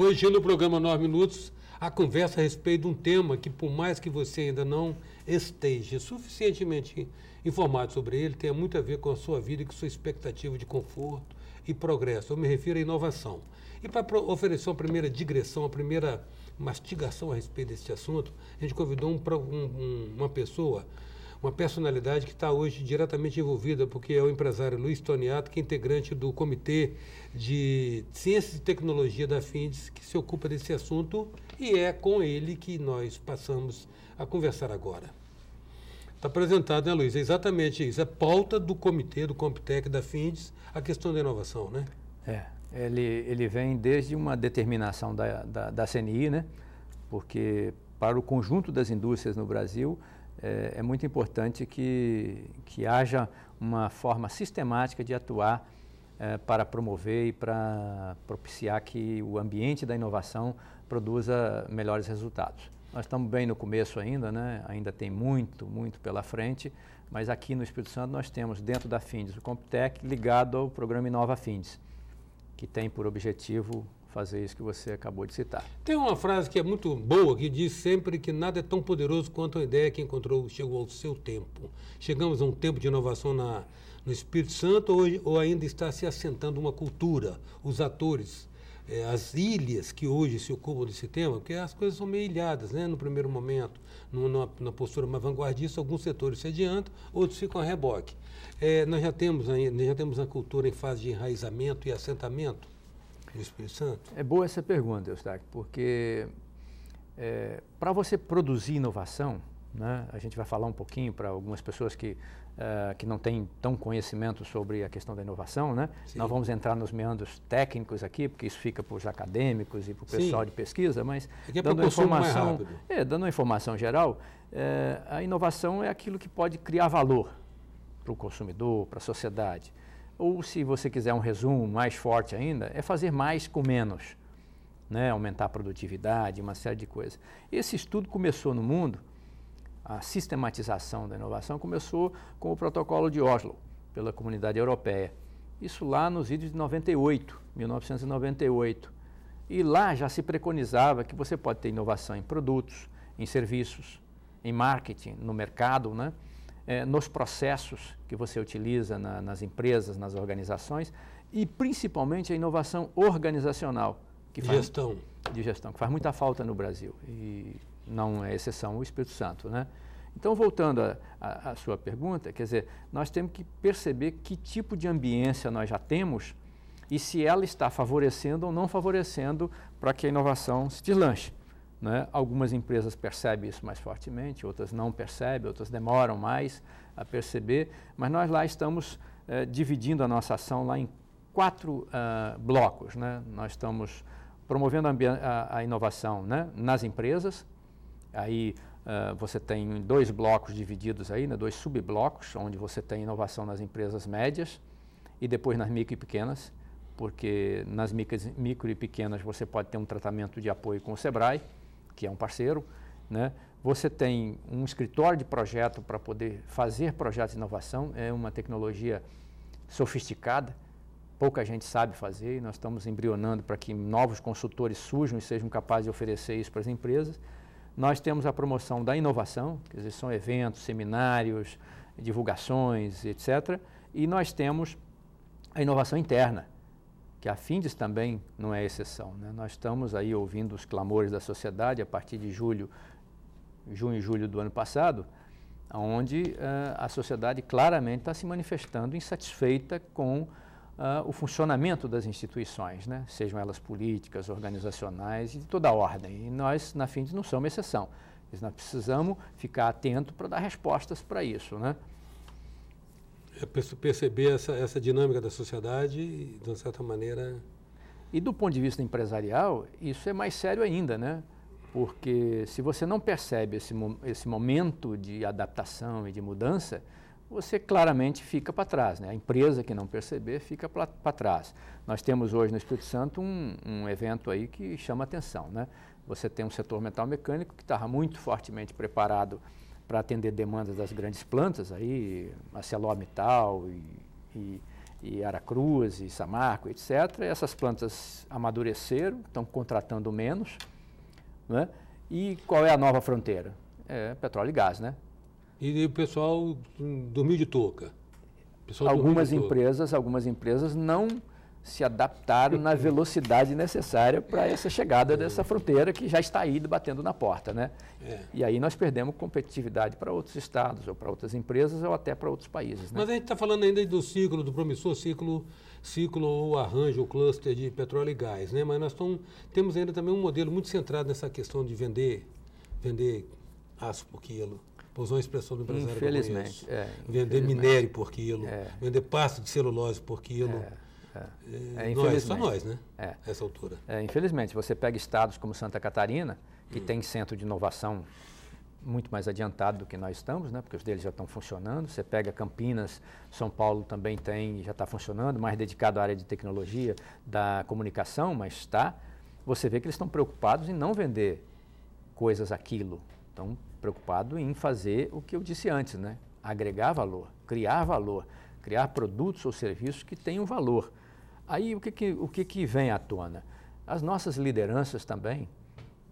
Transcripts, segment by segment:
Hoje, no programa 9 Minutos, a conversa a respeito de um tema que, por mais que você ainda não esteja suficientemente informado sobre ele, tem muito a ver com a sua vida e com sua expectativa de conforto e progresso. Eu me refiro à inovação. E para oferecer uma primeira digressão, uma primeira mastigação a respeito desse assunto, a gente convidou um, um, uma pessoa uma personalidade que está hoje diretamente envolvida, porque é o empresário Luiz Toniato, que é integrante do Comitê de Ciências e Tecnologia da FINDES, que se ocupa desse assunto, e é com ele que nós passamos a conversar agora. Está apresentado, né, Luiz? É exatamente isso. É pauta do comitê, do Comptec, da FINDES, a questão da inovação, né? É. Ele, ele vem desde uma determinação da, da, da CNI, né? Porque para o conjunto das indústrias no Brasil, é, é muito importante que, que haja uma forma sistemática de atuar é, para promover e para propiciar que o ambiente da inovação produza melhores resultados. Nós estamos bem no começo ainda, né? ainda tem muito, muito pela frente, mas aqui no Espírito Santo nós temos dentro da FINDES o Comptec ligado ao programa Inova FINDES, que tem por objetivo fazer isso que você acabou de citar. Tem uma frase que é muito boa que diz sempre que nada é tão poderoso quanto a ideia que encontrou chegou ao seu tempo. Chegamos a um tempo de inovação na, no Espírito Santo ou, ou ainda está se assentando uma cultura, os atores, eh, as ilhas que hoje se ocupam desse tema, porque as coisas são meio ilhadas, né? No primeiro momento, numa, postura mais vanguardista, alguns setores se adiantam, outros ficam a reboque. Eh, nós já temos, já temos a cultura em fase de enraizamento e assentamento do Espírito Santo? É boa essa pergunta, Eustáquio, porque é, para você produzir inovação, né, a gente vai falar um pouquinho para algumas pessoas que, uh, que não têm tão conhecimento sobre a questão da inovação, né? Nós vamos entrar nos meandros técnicos aqui, porque isso fica para os acadêmicos e para o pessoal Sim. de pesquisa, mas é dando, informação, é, dando uma informação geral, é, a inovação é aquilo que pode criar valor para o consumidor, para a sociedade ou se você quiser um resumo mais forte ainda, é fazer mais com menos, né? aumentar a produtividade, uma série de coisas. Esse estudo começou no mundo, a sistematização da inovação começou com o protocolo de Oslo, pela comunidade europeia. Isso lá nos idos de 98, 1998. E lá já se preconizava que você pode ter inovação em produtos, em serviços, em marketing, no mercado, né? é, nos processos que você utiliza na, nas empresas, nas organizações e principalmente a inovação organizacional. Que de gestão. De gestão, que faz muita falta no Brasil e não é exceção o Espírito Santo, né? Então, voltando à sua pergunta, quer dizer, nós temos que perceber que tipo de ambiência nós já temos e se ela está favorecendo ou não favorecendo para que a inovação se deslanche. Né? Algumas empresas percebem isso mais fortemente, outras não percebem, outras demoram mais a perceber, mas nós lá estamos eh, dividindo a nossa ação lá em quatro uh, blocos. Né? Nós estamos promovendo a, a, a inovação né? nas empresas, aí uh, você tem dois blocos divididos aí, né? dois subblocos, onde você tem inovação nas empresas médias e depois nas micro e pequenas, porque nas micro e pequenas você pode ter um tratamento de apoio com o SEBRAE, que é um parceiro, né? Você tem um escritório de projeto para poder fazer projetos de inovação, é uma tecnologia sofisticada, pouca gente sabe fazer e nós estamos embrionando para que novos consultores surjam e sejam capazes de oferecer isso para as empresas. Nós temos a promoção da inovação, quer dizer, são eventos, seminários, divulgações, etc. E nós temos a inovação interna, que a Findes também não é exceção. Né? Nós estamos aí ouvindo os clamores da sociedade a partir de julho, junho e julho do ano passado, onde uh, eh, a sociedade claramente está se manifestando insatisfeita com uh, o funcionamento das instituições, né? sejam elas políticas, organizacionais e de toda ordem. E nós, na Findes, não somos exceção. Nós precisamos ficar atento para dar respostas para isso. Né? É, perceber essa, essa dinâmica da sociedade e, de uma certa maneira. E do ponto de vista empresarial, isso é mais sério ainda, né? Porque se você não percebe esse, esse momento de adaptação e de mudança, você claramente fica para trás. Né? A empresa que não perceber fica para trás. Nós temos hoje no Espírito Santo um, um evento aí que chama atenção. Né? Você tem um setor metal mecânico que estava muito fortemente preparado para atender demandas das grandes plantas, aí, ArcelorMittal e, e, e Aracruz e Samarco, etc. Essas plantas amadureceram, estão contratando menos. Né? E qual é a nova fronteira? É petróleo e gás, né? E, e o pessoal dormiu de touca? algumas empresas, touca. algumas empresas não se adaptaram na velocidade necessária para essa chegada dessa fronteira que já está aí batendo na porta, né? É. E aí nós perdemos competitividade para outros estados ou para outras empresas ou até para outros países. Né? Mas a gente está falando ainda do ciclo, do promissor ciclo, ciclo ou arranjo, ou cluster de petróleo e gás, né? Mas nós tão, temos ainda também um modelo muito centrado nessa questão de vender, vender aço por quilo usar uma expressão do empresário é, Infelizmente. É, vender infelizmente. minério por quilo, é. vender pasta de celulose por quilo. É. É, não é a é, nós, né? É. Essa altura. É, infelizmente, você pega estados como Santa Catarina, que hum. tem centro de inovação muito mais adiantado do que nós estamos, né? porque os deles já estão funcionando. Você pega Campinas, São Paulo também tem, já está funcionando, mais dedicado à área de tecnologia, da comunicação, mas está. Você vê que eles estão preocupados em não vender coisas aquilo, estão preocupados em fazer o que eu disse antes, né? agregar valor, criar valor criar produtos ou serviços que tenham valor. Aí o que, que o que, que vem à tona? As nossas lideranças também,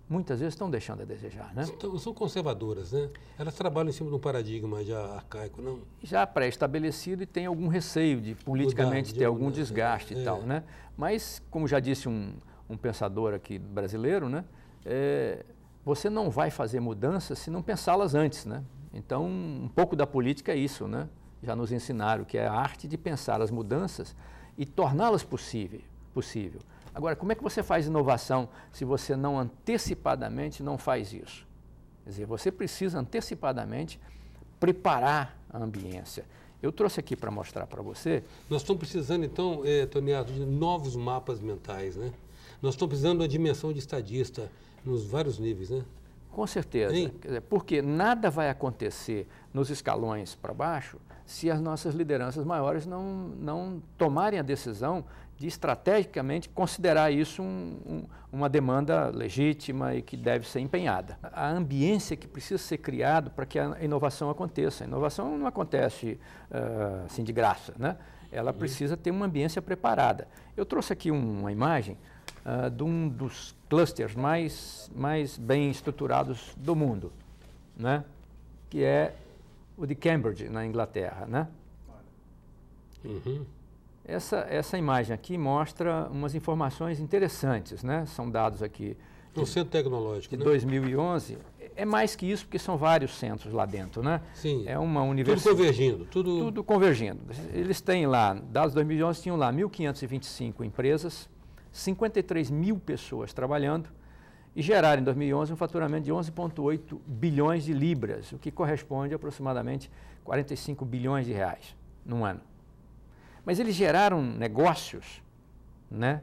muitas vezes estão deixando a desejar, né? São, são, conservadoras, né? Elas trabalham em cima de um paradigma já arcaico, não? Já pré-estabelecido e tem algum receio de politicamente Mudar, ter algum né? desgaste é, e tal, é. né? Mas, como já disse um, um pensador aqui brasileiro, né? É, você não vai fazer mudanças se não pensá-las antes, né? Então, um pouco da política é isso, né? já nos ensinaram, que é a arte de pensar as mudanças e torná-las possível, possível. Agora, como é que você faz inovação se você não antecipadamente não faz isso? Quer dizer, você precisa antecipadamente preparar a ambiência. Eu trouxe aqui para mostrar para você. Nós estamos precisando, então, eh, é, Toniato, de novos mapas mentais, né? Nós estamos precisando da dimensão de estadista nos vários níveis, né? Com certeza. porque nada vai acontecer nos escalões para baixo se as nossas lideranças maiores não, não tomarem a decisão de estrategicamente considerar isso um, um, uma demanda legítima e que deve ser empenhada. A ambiência que precisa ser criada para que a inovação aconteça. A inovação não acontece uh, assim de graça, né? Ela uhum. precisa ter uma ambiência preparada. Eu trouxe aqui um, uma imagem uh, de um dos clusters mais, mais bem estruturados do mundo, né? que é o de Cambridge, na Inglaterra. Né? Uhum. Essa, essa imagem aqui mostra umas informações interessantes, né? são dados aqui é do centro tecnológico, de né? 2011. É mais que isso, porque são vários centros lá dentro, né? Sim. É uma universidade. Tudo convergindo. Tudo... tudo convergindo. Eles têm lá, dados de 2011, tinham lá 1.525 empresas, 53 mil pessoas trabalhando e geraram em 2011 um faturamento de 11,8 bilhões de libras, o que corresponde a aproximadamente 45 bilhões de reais num ano. Mas eles geraram negócios né,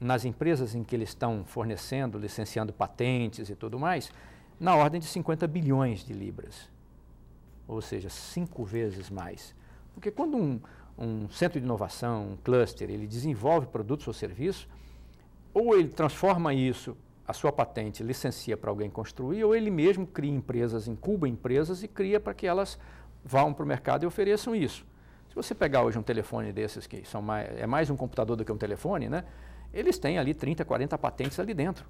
nas empresas em que eles estão fornecendo, licenciando patentes e tudo mais, na ordem de 50 bilhões de libras. Ou seja, cinco vezes mais. Porque quando um, um centro de inovação, um cluster, ele desenvolve produtos ou serviços, ou ele transforma isso, a sua patente, licencia para alguém construir, ou ele mesmo cria empresas, incuba empresas e cria para que elas vão para o mercado e ofereçam isso. Se você pegar hoje um telefone desses, que são mais, é mais um computador do que um telefone, né? eles têm ali 30, 40 patentes ali dentro.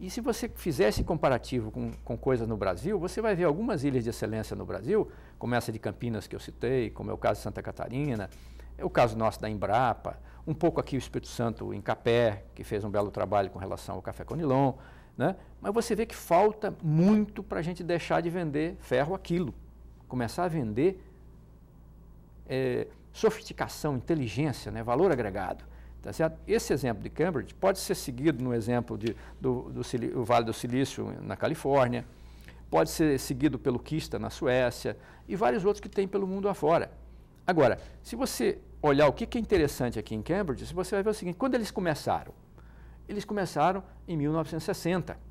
E se você fizer esse comparativo com, com coisas no Brasil, você vai ver algumas ilhas de excelência no Brasil, como essa de Campinas que eu citei, como é o caso de Santa Catarina, é o caso nosso da Embrapa, um pouco aqui o Espírito Santo em Capé, que fez um belo trabalho com relação ao café Conilon, né? mas você vê que falta muito para a gente deixar de vender ferro aquilo, começar a vender é, sofisticação, inteligência, né? valor agregado. Tá certo? Esse exemplo de Cambridge pode ser seguido no exemplo de, do, do Vale do Silício na Califórnia, pode ser seguido pelo Kista na Suécia e vários outros que tem pelo mundo afora. Agora, se você olhar o que é interessante aqui em Cambridge, você vai ver o seguinte: quando eles começaram? Eles começaram em 1960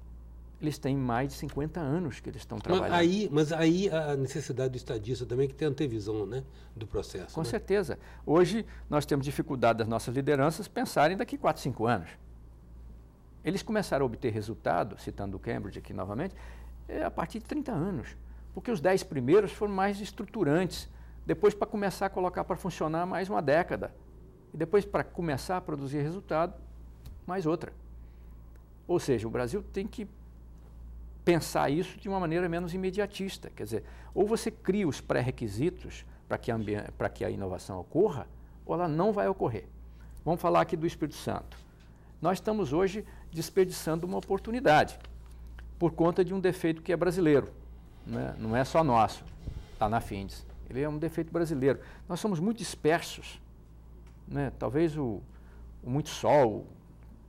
eles têm mais de 50 anos que eles estão trabalhando. Mas aí, mas aí a necessidade do estadista também é que tem antevisão né, do processo. Com né? certeza. Hoje nós temos dificuldade das nossas lideranças pensarem daqui 4, 5 anos. Eles começaram a obter resultado, citando o Cambridge aqui novamente, é a partir de 30 anos. Porque os 10 primeiros foram mais estruturantes. Depois, para começar a colocar para funcionar, mais uma década. E depois, para começar a produzir resultado, mais outra. Ou seja, o Brasil tem que pensar isso de uma maneira menos imediatista. Quer dizer, ou você cria os pré-requisitos para que, que, a inovação ocorra, ou ela não vai ocorrer. Vamos falar aqui do Espírito Santo. Nós estamos hoje desperdiçando uma oportunidade por conta de um defeito que é brasileiro, né? não é só nosso, está na FINDES. Ele é um defeito brasileiro. Nós somos muito dispersos. Né? Talvez o, o muito sol,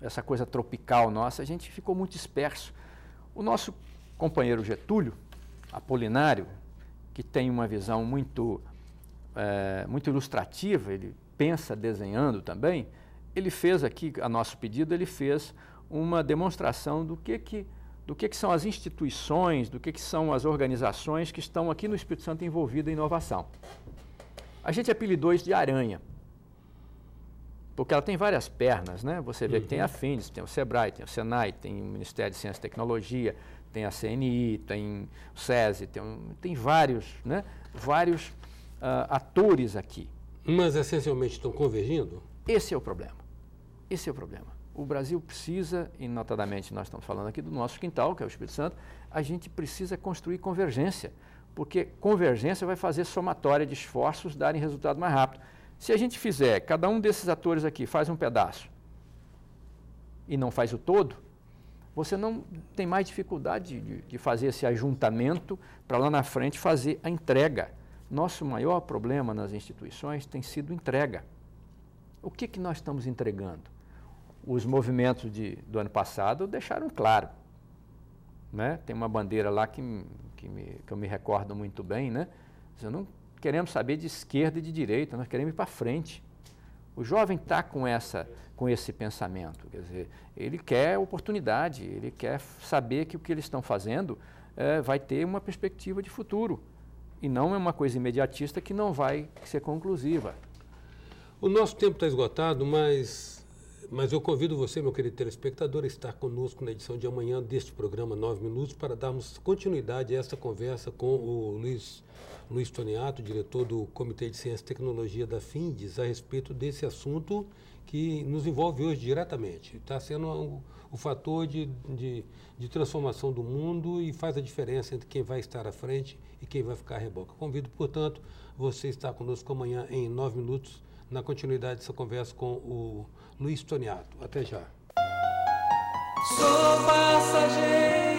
essa coisa tropical nossa, a gente ficou muito disperso. O nosso companheiro Getúlio Apolinário, que tem uma visão muito, é, muito ilustrativa, ele pensa desenhando também, ele fez aqui, a nosso pedido, ele fez uma demonstração do que, que, do que, que são as instituições, do que, que são as organizações que estão aqui no Espírito Santo envolvidas em inovação. A gente apelidou isso de aranha, porque ela tem várias pernas, né? Você vê uhum. que tem a uhum. FINDES, tem o SEBRAE, tem o SENAI, tem o Ministério de Ciência e Tecnologia, tem a CNI, tem o SESI, tem, tem vários, né? vários uh, atores aqui. Mas essencialmente estão convergindo? Esse é o problema. Esse é o problema. O Brasil precisa, e notadamente nós estamos falando aqui do nosso quintal, que é o Espírito Santo, a gente precisa construir convergência, porque convergência vai fazer somatória de esforços darem resultado mais rápido. Se a gente fizer, cada um desses atores aqui faz um pedaço e não faz o todo, você não tem mais dificuldade de, de fazer esse ajuntamento para lá na frente fazer a entrega. Nosso maior problema nas instituições tem sido entrega. O que, que nós estamos entregando? Os movimentos de, do ano passado deixaram claro. Né? Tem uma bandeira lá que, que, me, que eu me recordo muito bem, né? Eu não queremos saber de esquerda e de direita, nós queremos ir para frente. O jovem está com, essa, com esse pensamento, quer dizer, ele quer oportunidade, ele quer saber que o que eles estão fazendo é, vai ter uma perspectiva de futuro e não é uma coisa imediatista que não vai ser conclusiva. O nosso tempo está esgotado, mas mas eu convido você, meu querido telespectador, a estar conosco na edição de amanhã deste programa Nove Minutos para darmos continuidade a essa conversa com o Luiz, Luiz Toniato, diretor do Comitê de Ciência e Tecnologia da FINDES, a respeito desse assunto que nos envolve hoje diretamente. Está sendo o, fator de, de, de, transformação do mundo e faz a diferença entre quem vai estar à frente e quem vai ficar a reboca. Convido, portanto, você a estar conosco amanhã em Nove Minutos na continuidade dessa conversa com o Luiz Toniato. Até já. Sou passageiro.